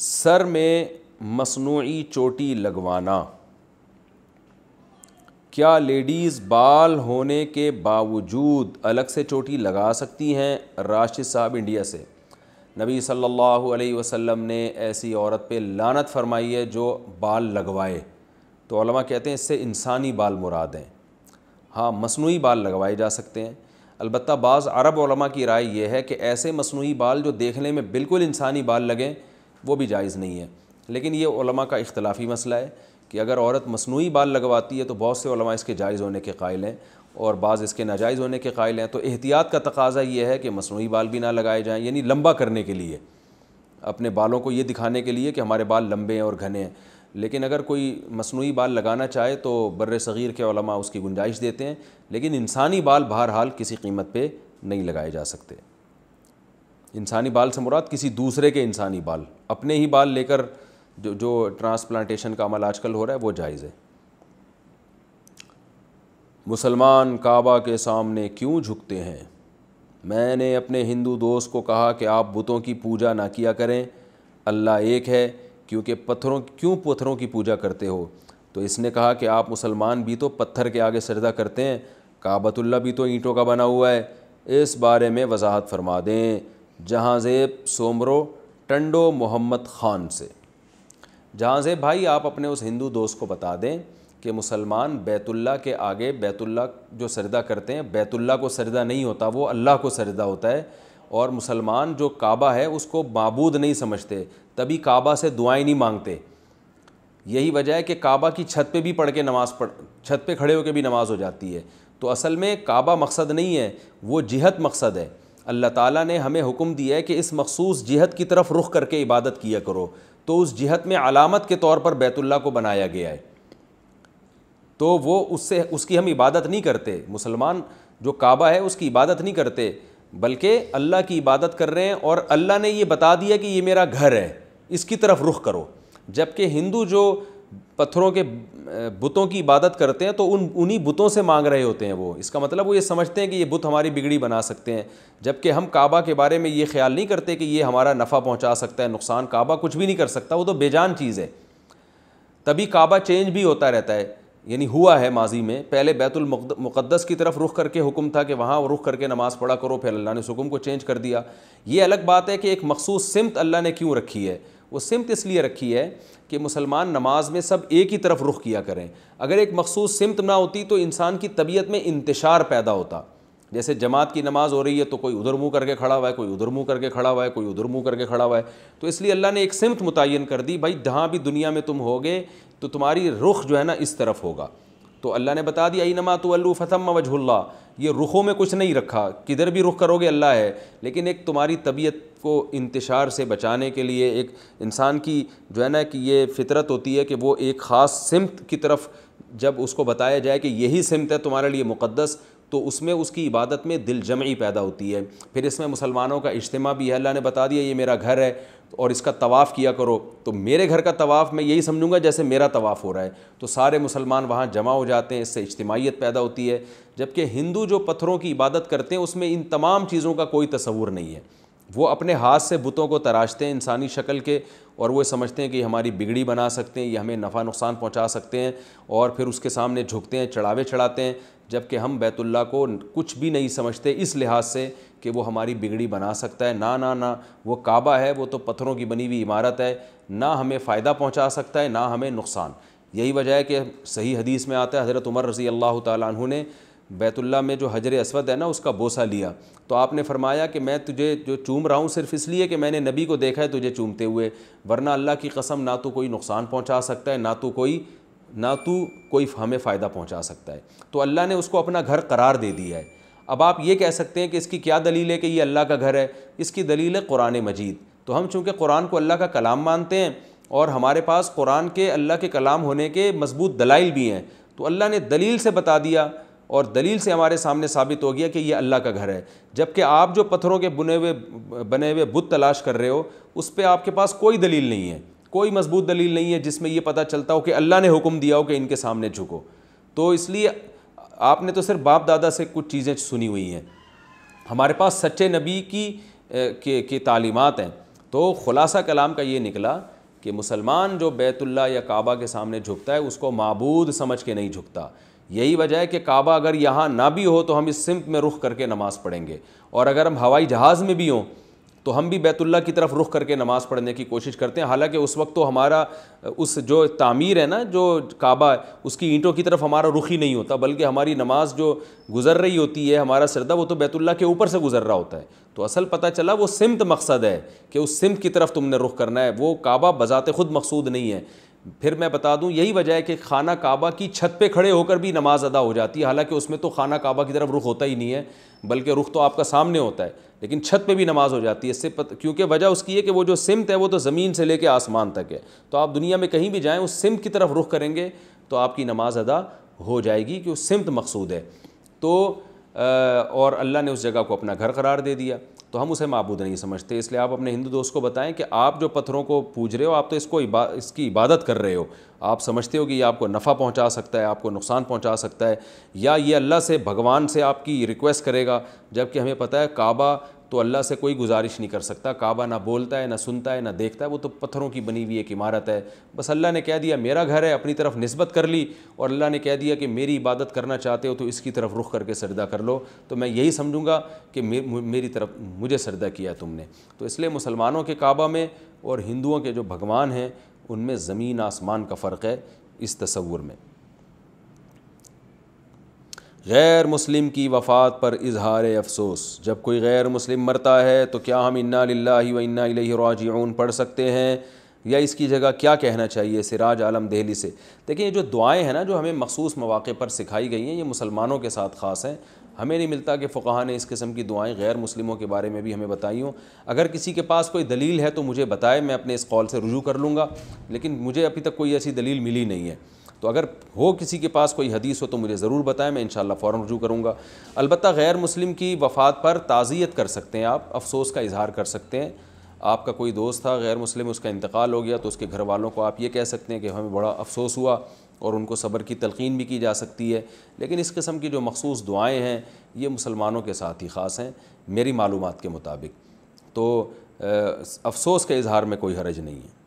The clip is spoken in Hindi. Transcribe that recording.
सर में मसनू चोटी लगवाना क्या लेडीज़ बाल होने के बावजूद अलग से चोटी लगा सकती हैं राशिद साहब इंडिया से नबी सल्लल्लाहु अलैहि वसल्लम ने ऐसी औरत पे लानत फरमाई है जो बाल लगवाए तो अलमा कहते हैं इससे इंसानी बाल मुराद हैं हाँ मसनू बाल लगवाए जा सकते हैं अलबत्त बाज़ अरब की राय यह है कि ऐसे मसनू बाल जो देखने में बिल्कुल इंसानी बाल लगें वो भी जायज़ नहीं है लेकिन ये ओलमा का इख्तलाफी मसला है कि अगर औरत मसनू बाल लगवाती है तो बहुत से ओलमा इसके जायज़ होने के कायल हैं और बाज़ इसके नाजायज़ होने के कायल हैं तो एहतियात का तकाजा ये है कि मसनू बाल भी ना लगाए जाएँ यानी लंबा करने के लिए अपने बालों को ये दिखाने के लिए कि हमारे बाल लम्बे हैं और घने हैं लेकिन अगर कोई मसनू बाल लगाना चाहे तो बर सग़ीर के उसकी गुंजाइश देते हैं लेकिन इंसानी बाल बहर हाल किसी कीमत पर नहीं लगाए जा सकते इंसानी बाल से मुराद किसी दूसरे के इंसानी बाल अपने ही बाल लेकर जो जो ट्रांसप्लांटेशन का अमल आजकल हो रहा है वो जायज़ है मुसलमान काबा के सामने क्यों झुकते हैं मैंने अपने हिंदू दोस्त को कहा कि आप बुतों की पूजा ना किया करें अल्लाह एक है क्योंकि पत्थरों क्यों पत्थरों की पूजा करते हो तो इसने कहा कि आप मुसलमान भी तो पत्थर के आगे सजदा करते हैं काबतुल्ला भी तो ईंटों का बना हुआ है इस बारे में वजाहत फरमा दें जहाँजेब सोमरो टंडो मोहम्मद ख़ान से जहाँजेब भाई आप अपने उस हिंदू दोस्त को बता दें कि मुसलमान बैतुल्ला के आगे बैतुल्ला जो सरदा करते हैं बैतुल्ला को सरदा नहीं होता वो अल्लाह को सरदा होता है और मुसलमान जो काबा है उसको मबूद नहीं समझते तभी काबा से दुआएं नहीं मांगते यही वजह है कि काबा की छत पे भी पढ़ के नमाज़ पढ़ छत पे खड़े होकर भी नमाज़ हो जाती है तो असल में काबा मकसद नहीं है वो जिहत मकसद है अल्लाह ताला ने हमें हुक्म दिया है कि इस मखसूस जिहत की तरफ रुख करके इबादत किया करो तो उस जिहत में अलामत के तौर पर बैतुल्ला को बनाया गया है तो वो उससे उसकी हम इबादत नहीं करते मुसलमान जो काबा है उसकी इबादत नहीं करते बल्कि अल्लाह की इबादत कर रहे हैं और अल्लाह ने ये बता दिया कि ये मेरा घर है इसकी तरफ रुख करो जबकि हिंदू जो पत्थरों के बुतों की इबादत करते हैं तो उन उन्हीं बुतों से मांग रहे होते हैं वो इसका मतलब वो ये समझते हैं कि ये बुत हमारी बिगड़ी बना सकते हैं जबकि हम काबा के बारे में ये ख्याल नहीं करते कि ये हमारा नफ़ा पहुंचा सकता है नुकसान काबा कुछ भी नहीं कर सकता वो तो बेजान चीज़ है तभी काबा चेंज भी होता रहता है यानी हुआ है माजी में पहले बैतुलमक़दस की तरफ रुख करके हुक्म था कि वहाँ रुख करके नमाज़ पढ़ा करो फिर अल्लाह ने उस हुक्म को चेंज कर दिया ये अलग बात है कि एक मखसूस सिमत अल्लाह ने क्यों रखी है वो सिमत इसलिए रखी है कि मुसलमान नमाज में सब एक ही तरफ रुख किया करें अगर एक मखसूस सिमत ना होती तो इंसान की तबीयत में इंतशार पैदा होता जैसे जमात की नमाज हो रही है तो कोई उधर मुँह करके खड़ा हुआ है कोई उधर मुँह करके खड़ा हुआ है कोई उधर मुँह करके खड़ा हुआ है तो इसलिए अल्लाह ने एक सिमत मुतन कर दी भाई जहाँ भी दुनिया में तुम हो गए तो तुम्हारी रुख जो है ना इस तरफ होगा तो अल्लाह ने बता दिया नमा तो अल्लू फतम वजहुल्ला ये रुखों में कुछ नहीं रखा किधर भी रुख करोगे अल्लाह है लेकिन एक तुम्हारी तबीयत को इंतशार से बचाने के लिए एक इंसान की जो है ना कि ये फितरत होती है कि वो एक ख़ास सिमत की तरफ जब उसको बताया जाए कि यही सिमत है तुम्हारे लिए मुक़दस तो उसमें उसकी इबादत में दिल जमई पैदा होती है फिर इसमें मुसलमानों का इज्तम भी है अल्लाह ने बता दिया ये मेरा घर है और इसका तवाफ़ किया करो तो मेरे घर का तवाफ़ मैं यही समझूंगा जैसे मेरा तवाफ़ हो रहा है तो सारे मुसलमान वहाँ जमा हो जाते हैं इससे इज्तमीत पैदा होती है जबकि हिंदू जो पत्थरों की इबादत करते हैं उसमें इन तमाम चीज़ों का कोई तस्वूर नहीं है वो अपने हाथ से बुतों को तराशते हैं इंसानी शक्ल के और वो समझते हैं कि हमारी बिगड़ी बना सकते हैं ये हमें नफ़ा नुकसान पहुंचा सकते हैं और फिर उसके सामने झुकते हैं चढ़ावे चढ़ाते हैं जबकि हम बैतुल्ला को कुछ भी नहीं समझते इस लिहाज से कि वो हमारी बिगड़ी बना सकता है ना ना ना वो काबा है वो तो पत्थरों की बनी हुई इमारत है ना हमें फ़ायदा पहुँचा सकता है ना हमें नुकसान यही वजह है कि सही हदीस में आता है हज़रत उमर रज़ी अल्लाह तु बैतुल्ला में जो हजर असवद है ना उसका बोसा लिया तो आपने फरमाया कि मैं तुझे जो चूम रहा हूँ सिर्फ इसलिए कि मैंने नबी को देखा है तुझे चूमते हुए वरना अल्लाह की कसम ना तो कोई नुकसान पहुँचा सकता है ना तो कोई ना तो कोई हमें फ़ायदा पहुँचा सकता है तो अल्लाह ने उसको अपना घर करार दे दिया है अब आप ये कह सकते हैं कि इसकी क्या दलील है कि ये अल्लाह का घर है इसकी दलील है कुरान मजीद तो हम चूँकि कुरान को अल्लाह का कलाम मानते हैं और हमारे पास कुरान के अल्लाह के कलाम होने के मजबूत दलाइल भी हैं तो अल्लाह ने दलील से बता दिया और दलील से हमारे सामने साबित हो गया कि ये अल्लाह का घर है जबकि आप जो पत्थरों के बुने हुए बने हुए बुत तलाश कर रहे हो उस पर आपके पास कोई दलील नहीं है कोई मजबूत दलील नहीं है जिसमें ये पता चलता हो कि अल्लाह ने हुक्म दिया हो कि इनके सामने झुको तो इसलिए आपने तो सिर्फ बाप दादा से कुछ चीज़ें सुनी हुई हैं हमारे पास सच्चे नबी की के, के तालीमत हैं तो ख़ुलासा कलाम का ये निकला कि मुसलमान जो बैतुल्ला या काबा के सामने झुकता है उसको मबूद समझ के नहीं झुकता यही वजह है कि काबा अगर यहाँ ना भी हो तो हम इस सिमत में रुख करके नमाज़ पढ़ेंगे और अगर हम हवाई जहाज़ में भी हों तो हम भी बैतुल्ला की तरफ रुख करके नमाज़ पढ़ने की कोशिश करते हैं हालांकि उस वक्त तो हमारा उस जो तामीर है ना जो काबा उसकी ईंटों की तरफ हमारा रुख ही नहीं होता बल्कि हमारी नमाज जो गुज़र रही होती है हमारा सरदा वो तो बैतुल्ला के ऊपर से गुज़र रहा होता है तो असल पता चला वो सिमत मकसद है कि उस सिमत की तरफ तुमने रुख करना है वो काबा बज़ात ख़ुद मकसूद नहीं है फिर मैं बता दूं यही वजह है कि खाना काबा की छत पे खड़े होकर भी नमाज अदा हो जाती है हालांकि उसमें तो खाना काबा की तरफ रुख होता ही नहीं है बल्कि रुख तो आपका सामने होता है लेकिन छत पे भी नमाज हो जाती है इससे पत... क्योंकि वजह उसकी है कि वो जो सिमत है वो तो ज़मीन से लेके आसमान तक है तो आप दुनिया में कहीं भी जाएँ उस सिम की तरफ रुख करेंगे तो आपकी नमाज अदा हो जाएगी कि उस सिमत मकसूद है तो और अल्लाह ने उस जगह को अपना घर करार दे दिया तो हम उसे मबूद नहीं समझते इसलिए आप अपने हिंदू दोस्त को बताएं कि आप जो पत्थरों को पूज रहे हो आप तो इसको इबा, इसकी इबादत कर रहे हो आप समझते हो कि ये आपको नफ़ा पहुंचा सकता है आपको नुकसान पहुंचा सकता है या ये अल्लाह से भगवान से आपकी रिक्वेस्ट करेगा जबकि हमें पता है काबा तो अल्लाह से कोई गुजारिश नहीं कर सकता काबा ना बोलता है ना सुनता है ना देखता है वो तो पत्थरों की बनी हुई एक इमारत है बस अल्लाह ने कह दिया मेरा घर है अपनी तरफ नस्बत कर ली और अल्लाह ने कह दिया कि मेरी इबादत करना चाहते हो तो इसकी तरफ रुख करके सरदा कर लो तो मैं यही समझूंगा कि मे, मेरी तरफ मुझे सरदा किया तुमने तो इसलिए मुसलमानों के काबा में और हिंदुओं के जो भगवान हैं उनमें ज़मीन आसमान का फ़र्क है इस तस्वूर में गैर मुस्लिम की वफ़ात पर इजहार अफसोस जब कोई गैर मुस्लिम मरता है तो क्या हम इन्ना लाला व इन्ना राजन पढ़ सकते हैं या इसकी जगह क्या कहना चाहिए सिराज आलम दहली से देखिए ये जो दुआएं हैं ना जो हमें मखसूस मौाक़े पर सिखाई गई हैं ये मुसलमानों के साथ ख़ास हैं हमें नहीं मिलता कि फ़ुकाहा ने इस किस्म की दुआएं गैर मुस्लिमों के बारे में भी हमें बताई हूँ अगर किसी के पास कोई दलील है तो मुझे बताए मैं अपने इस कॉल से रुजू कर लूँगा लेकिन मुझे अभी तक कोई ऐसी दलील मिली नहीं है तो अगर हो किसी के पास कोई हदीस हो तो मुझे ज़रूर बताएं मैं इन फ़ौर रजू करूँगा अलबत् गैर मुस्लिम की वफ़ात पर ताज़ियत कर सकते हैं आप अफसोस का इजहार कर सकते हैं आपका कोई दोस्त था गैर मुस्लिम उसका इंतकाल हो गया तो उसके घर वालों को आप ये कह सकते हैं कि हमें बड़ा अफसोस हुआ और उनको सब्र की तलखीन भी की जा सकती है लेकिन इस किस्म की जो मखसूस दुआएँ हैं ये मुसलमानों के साथ ही ख़ास हैं मेरी मालूम के मुताबिक तो अफसोस के इजहार में कोई हरज नहीं है